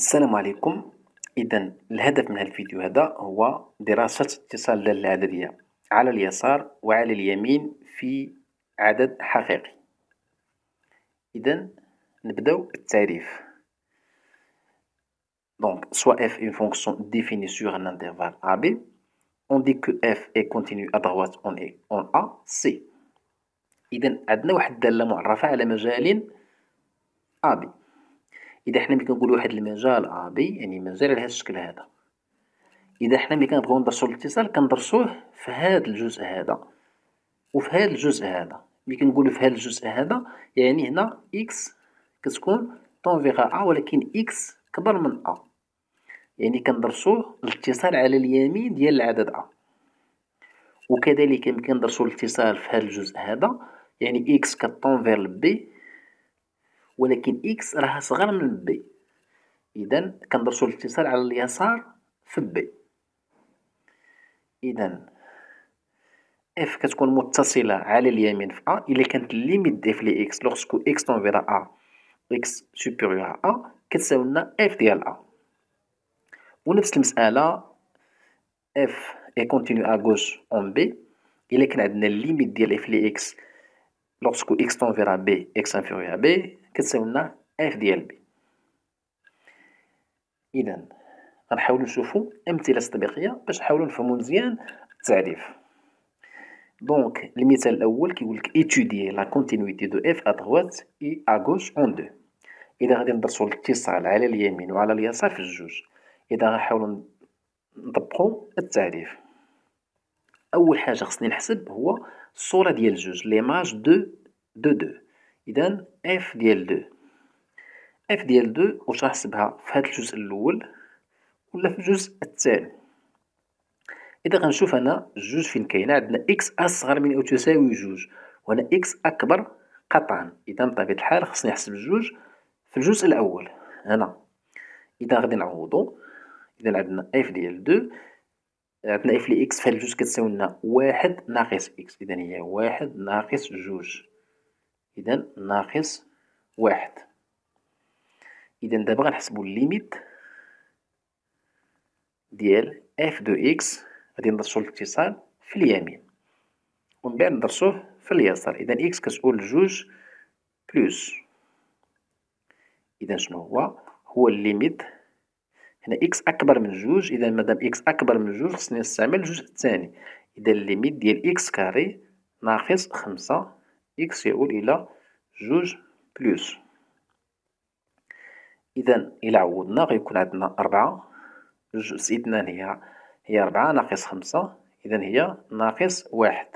السلام عليكم اذا الهدف من الفيديو هذا هو دراسة اتصال الدالة العددية على اليسار وعلى اليمين في عدد حقيقي اذا نبداو التعريف دونك سوا اف اون فونكسيون ديفيني سور ان انترفال ا بي اون دي كو اف اي كونتينيو ا droite, اون اي اون ا سي إذا عندنا واحد الدالة معرفة على مجال بي إذا حنا ملي كنقولو واحد المجال أ بي يعني مجال على هاد الشكل هدا، إذا حنا ملي كنبغيو ندرسو الإتصال كندرسوه في هاد الجزء هدا وفي هاد الجزء هدا، ملي كنقولو في هاد الجزء هدا يعني هنا إكس كتكون فيغا أ ولكن إكس كبر من أ، يعني كندرسو الإتصال على اليمين ديال العدد أ، وكذلك يمكن كندرسو الإتصال في هاد الجزء هدا يعني إكس كتنفير بي ولكن إكس راها صغر من بي إذا كندرسو الاتصال على اليسار في بي إذا اف كتكون متصلة على اليمين في أ إلا كانت ليميت ديف لي إكس لوغسكو إكس تنفيرا أ إكس سوبيريور أ كتساوي لنا اف ديال أ ونفس المسألة اف اي كونتينيو أ غوش أون بي إلا كان عندنا ليميت ديال اف لي إكس لوغسكو إكس تنفيرا بي إكس انفيريور بي كتساوي لنا اف ديال بي اذا غنحاولو نشوفو امثله تطبيقيه باش نحاولو نفهمو مزيان التعريف دونك المثال الاول كيقول لك ايتودي لا كونتينيتي دو اف ا دروات اي ا غوش اون دو اذا غادي ندرسو الاتصال على اليمين وعلى اليسار في الجوج اذا غنحاولو نطبقو التعريف اول حاجه خصني نحسب هو الصوره ديال الجوج ليماج دو دو دو اذا اف ديال دو اف ديال دو واش غنحسبها نحسبها في هاد الجزء الاول ولا في الجزء الثاني اذا غنشوف انا جوج فين كاينه عندنا اكس اصغر من او تساوي جوج وهنا اكس اكبر قطعا اذا بطبيعه الحال خصني نحسب الجوج في الجزء الاول هنا اذا غادي نعوضو اذا عندنا اف ديال دو عندنا اف لي اكس فهاد الجوج كتساوي لنا واحد ناقص اكس اذا هي واحد ناقص جوج إذا ناقص واحد إذا دابا غنحسبو الليميت ديال اف دو اكس غادي ندرسو الاتصال في اليمين ومن بعد ندرسوه في اليسار إذا اكس كتقول جوج بلوس إذا شنو هو هو الليميت هنا اكس أكبر من جوج إذا مادام اكس أكبر من جوج خصني نستعمل الجزء الثاني إذا الليميت ديال اكس كاري ناقص خمسة إكس يعود إلى جوج بلوس إذا إلى عوضنا غيكون عندنا أربعة جوج اثنان هي هي أربعة ناقص خمسة إذا هي ناقص واحد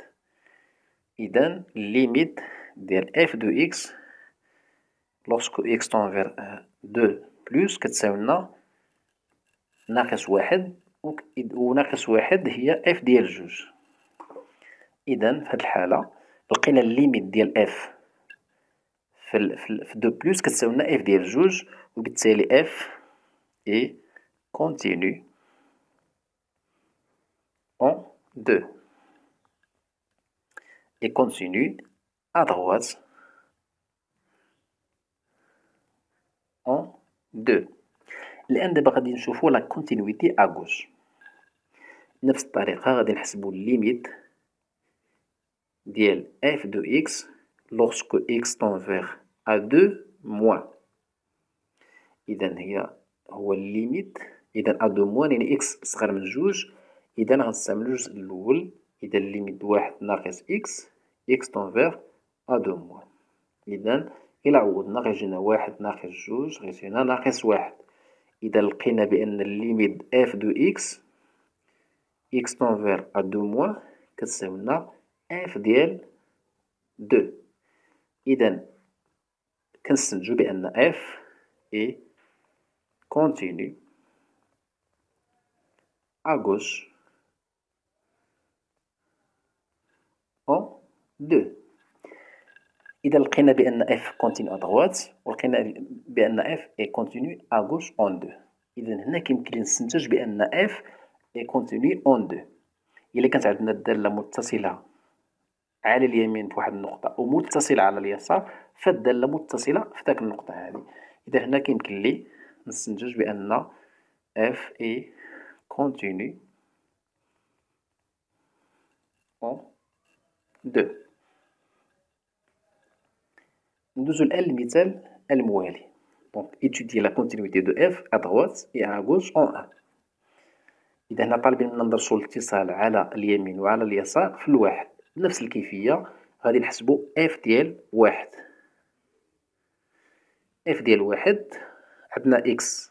إذا الليميت ديال إف دو إكس لوسكو إكس تنفير دو بلوس كتساوي لنا ناقص واحد وناقص واحد هي إف ديال جوج إذا في هاد الحالة لقينا الليميت ديال اف في في دو بلوس كتساوي لنا اف ديال جوج وبالتالي اف اي كونتينيو اون دو اي كونتينيو ا droite اون دو لان دابا غادي نشوفو لا كونتينيتي ا نفس الطريقه غادي نحسبو الليميت ديال f دو x lorsque x tend vers à 2 moins إذا هي هو الليميت إذا أ دو موان يعني إكس صغر من جوج إذا غنستعمل الجزء الأول إذا الليميت واحد ناقص إكس إكس تنفير أ دو موان إذا إلا عوضنا غيجينا واحد ناقص جوج غيجينا ناقص واحد إذا لقينا بأن الليميت إف دو إكس إكس تنفير أ دو موان كتساوي لنا اف ديال دو إذا كنستنتجو بأن اف اي كونتيني ا غوش او 2 إذا لقينا بأن F كونتينيو ا دغوات ولقينا بأن F اي كونتينيو ا غوش اون 2 إذا هنا كيمكن نستنتج بأن F اي كونتينيو اون 2 إلا كانت عندنا الدالة متصلة على اليمين في واحد النقطه ومتصله على اليسار فالداله متصله في ذاك النقطه هذه اذا هنا كيمكن لي نستنتج بان اف اي كونتيني اون دو ندوزو الان للمثال الموالي دونك ايتيدي لا كونتينيتي دو اف à droite et à gauche اون 1 اذا هنا طالبين منا ندرسو الاتصال على اليمين وعلى اليسار في الواحد بنفس الكيفية غادي نحسبو اف ديال واحد اف ديال واحد عندنا اكس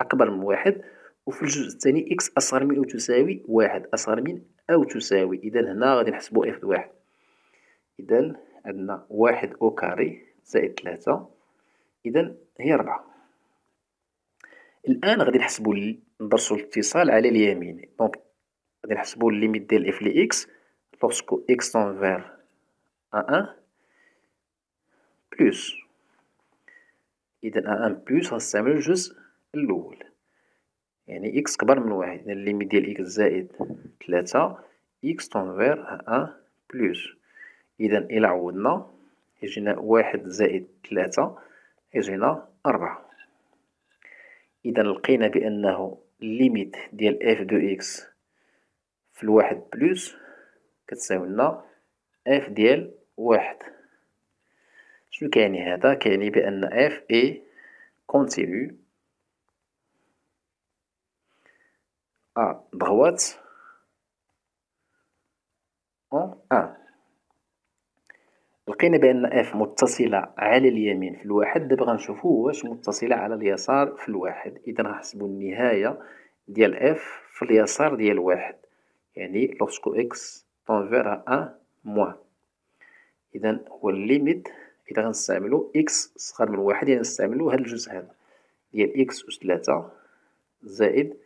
أكبر من واحد وفي الجزء الثاني اكس أصغر من أو تساوي واحد أصغر من أو تساوي إذا هنا غادي نحسبو اف واحد إذا عندنا واحد أو كاري زائد ثلاثة إذا هي ربعة الآن غادي نحسبو ندرسو الاتصال على اليمين دونك غادي نحسبو الليميت ديال اف لي اكس lorsque x tend vers à 1 بلس إذا أ أن بلس غنستعملو الجزء l'oul. يعني إكس كبر من واحد يعني الليميت ديال إكس زائد تلاتة إكس تنفير أ أن بلس إذا إلا عوضنا يجينا واحد زائد تلاتة يجينا أربعة إذا لقينا بأنه الليميت ديال إف دو إكس في الواحد بلس كتساوي لنا اف ديال واحد شنو كيعني هذا كيعني بان اف اي كونتينيو ا دغوات اون ان لقينا بان اف متصله على اليمين في الواحد دابا غنشوفو واش متصله على اليسار في الواحد اذا غنحسبو النهايه ديال اف في اليسار ديال واحد يعني لوسكو اكس تنفير على أن موان إذا هو الليميت إذا غنستعملو إكس صغر من واحد يعني غنستعملو هاد الجزء هذا ديال إكس أس تلاتة زائد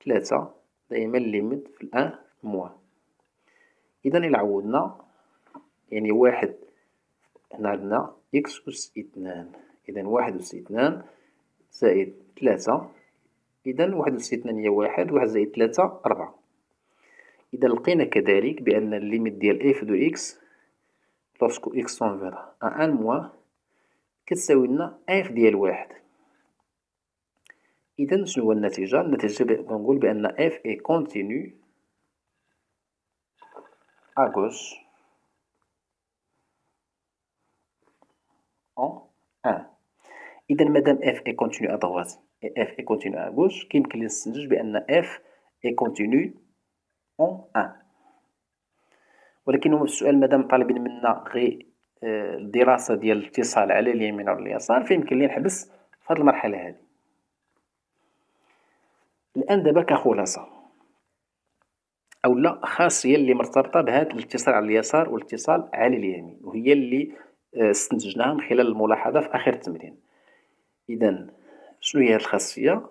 تلاتة دايما الليميت في الأن موان إذا إلا عودنا يعني واحد هنا عندنا إكس أس اثنان إذا واحد أس اثنان زائد تلاتة إذا واحد أس اثنان هي واحد واحد زائد تلاتة أربعة إذا لقينا كذلك بأن الليميت ديال إف دو إكس لوسكو إكس تنفيض أن موا كتساوي لنا إف ديال واحد إذا شنو هو النتيجة النتيجة كنقول بأن إف اي كونتينيو à أون أن اذا مادام اف اي كونتينيو أدغوات دروات اف اي كونتينيو ا كيمكن لي نستنتج بان اف اي كونتينيو اون ان ولكن السؤال مادام طالبين منا غير آه، الدراسة ديال الاتصال على اليمين وعلى اليسار فيمكن لي نحبس في هاد المرحلة هادي الآن دابا كخلاصة أولا خاصية اللي مرتبطة بهاد الاتصال على اليسار والاتصال على اليمين وهي اللي آه، استنتجناها من خلال الملاحظة في آخر التمرين إذا شنو هي هاد الخاصية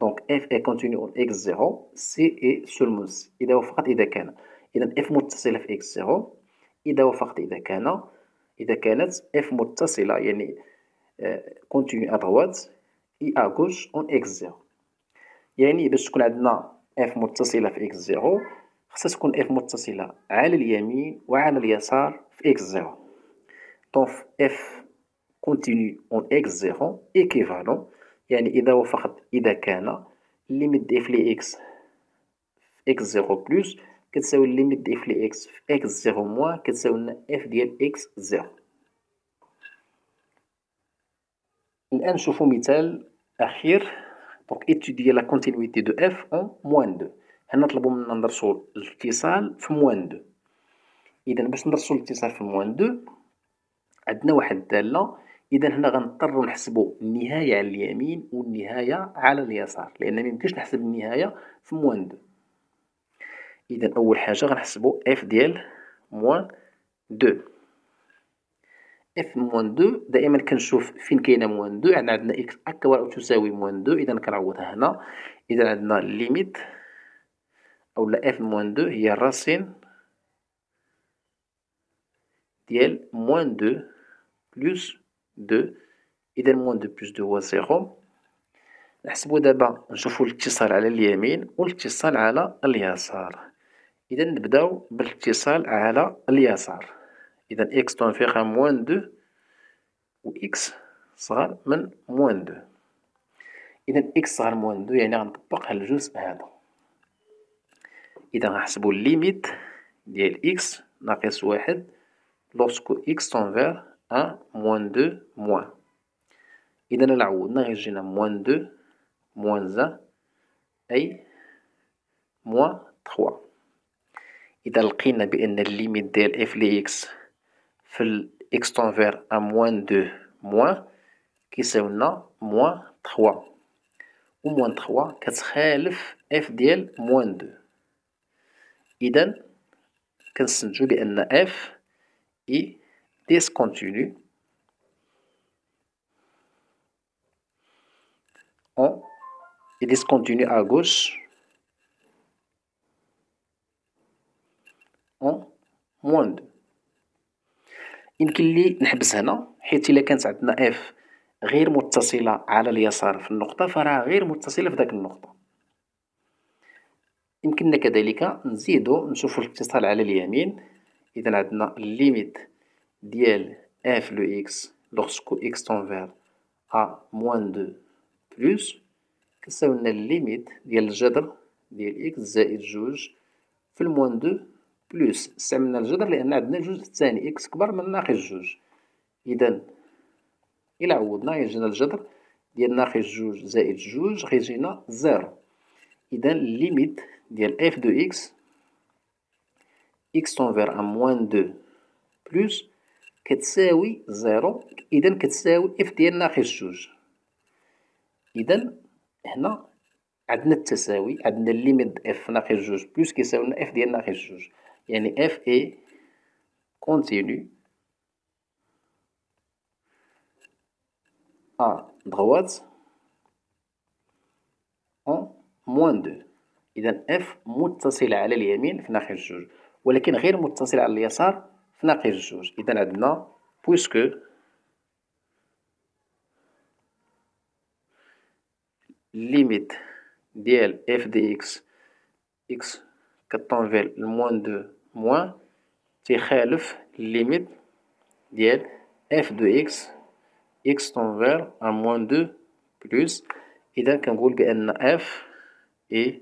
دونك اف اي كونتينيو اون اكس زيرو سي اي سولمون سي إذا وافقت إذا كان إذا اف متصلة في اكس زيرو إذا وافقت إذا كان إذا كانت اف متصلة يعني كونتينيو دروات اي غوش اون اكس زيرو يعني باش تكون عندنا اف متصلة في اكس زيرو خصها تكون اف متصلة على اليمين وعلى اليسار في اكس زيرو دونك اف كونتينيو اون اكس زيرو ايكيفالون يعني إذا وفقت إذا كان ليميت إف لي إكس في إكس زيرو بلوس كتساوي ليميت إف لي إكس في إكس زيرو موان كتساوي لنا إف ديال إكس زيرو الآن نشوفو مثال أخير دونك ايتيدي لا كونتينيتي دو إف أون موان دو هنا طلبو منا ندرسو الاتصال في موان دو إذا باش ندرسو الاتصال في موان دو عندنا واحد الدالة اذا هنا غنضطروا نحسبوا النهايه على اليمين والنهايه على اليسار لان ما يمكنش نحسب النهايه في موان دو اذا اول حاجه غنحسبوا اف ديال موان دو اف موان دو دائما كنشوف فين كاينه موان دو يعني عندنا اكس اكبر او تساوي موان دو اذا كنعوضها هنا اذا عندنا ليميت اولا اف موان دو هي الراسين ديال موان دو بلس دو إذا موان دو بلوس دو هو زيرو نحسبو دابا نشوفو الاتصال على اليمين والاتصال على اليسار إذا نبداو بالاتصال على اليسار إذا إكس تنفيقها موان دو و إكس صغار من موان دو إذا إكس صغار موان دو يعني غنطبق على الجزء هذا إذا غنحسبو الليميت ديال إكس ناقص واحد لوسكو إكس تنفير ها موان دو موان إذا العوض نغير جينا موان دو موان زا أي موان تخوا إذا لقينا بأن الليميت ديال إف لي إكس في الإكس تنفير أ موان دو موان كيساولنا موان تخوا و موان تخوا كتخالف إف ديال موان دو إذا كنستنتجو بأن إف إي discontinue on et discontinu à gauche on moins 2 يمكن لي نحبس هنا حيت الا كانت عندنا اف غير متصله على اليسار في النقطه فراها غير متصله في داك النقطه يمكننا كذلك نزيدو نشوفو الاتصال على اليمين اذا عندنا ليميت dl f le x lorsque x tend vers a moins 2 plus, c'est une limite de de x zéro juge moins 2 plus. C'est une algèdre de x qui est juge. une de de juge zéro 0. limite de f de x x tend vers a moins 2 plus. كتساوي زيرو اذا كتساوي اف ديال ناقص جوج اذا هنا عندنا التساوي عندنا ليميت اف ناقص جوج بلس كيساوي لنا اف ديال ناقص جوج يعني اف اي كونتينيو ا دغوات اون موان دو اذا اف متصله على اليمين في ناقص جوج ولكن غير متصله على اليسار C'est un peu plus de choses. Il est maintenant, puisque la limite de f de x, x, quand on veut le moins 2, moins, c'est la limite de f de x, x, quand vers veut moins 2, plus, il est a on veut que l'NF soit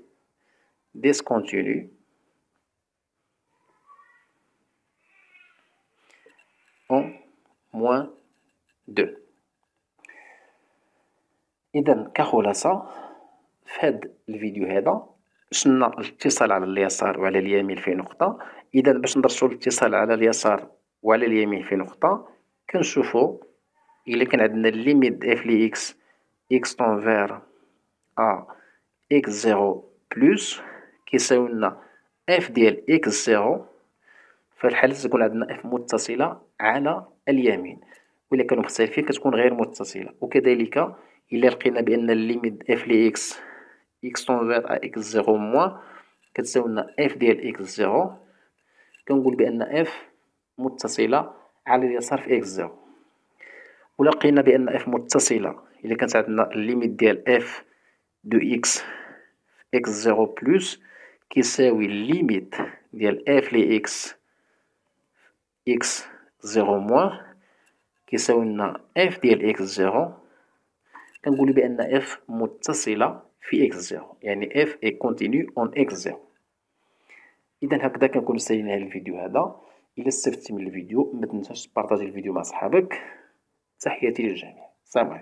discontinue. en moins 2 إذا كخلاصة في هاد الفيديو هذا شنا الاتصال على اليسار وعلى اليمين في نقطة إذا باش ندرسو الاتصال على اليسار وعلى اليمين في نقطة كنشوفو إلا كان عندنا ليميت إف لي إكس إكس فير أ إكس زيرو بلوس كيساوي لنا إف ديال إكس زيرو في الحالة تكون عندنا اف متصلة على اليمين وإلا كانوا مختلفين كتكون غير متصلة وكذلك إلا لقينا بأن الليميت اف لي اكس اكس تنفير ا اكس زيرو موان كتساوي لنا اف ديال اكس زيرو كنقول بأن اف متصلة على اليسار في اكس زيرو ولا لقينا بأن اف متصلة إلا كانت عندنا الليميت ديال اف دو اكس اكس زيرو بلوس كيساوي الليميت ديال اف لي اكس إكس زيرو موان كيساوي لنا إف ديال إكس زيرو كنقولو بأن إف متصلة في إكس زيرو يعني إف إي كونتينيو أون إكس زيرو إذا هكذا كنكونو سالينا هاد الفيديو هذا الى استفدتي من الفيديو متنساش تبارطاجي الفيديو مع صحابك تحياتي للجميع سلام عليكم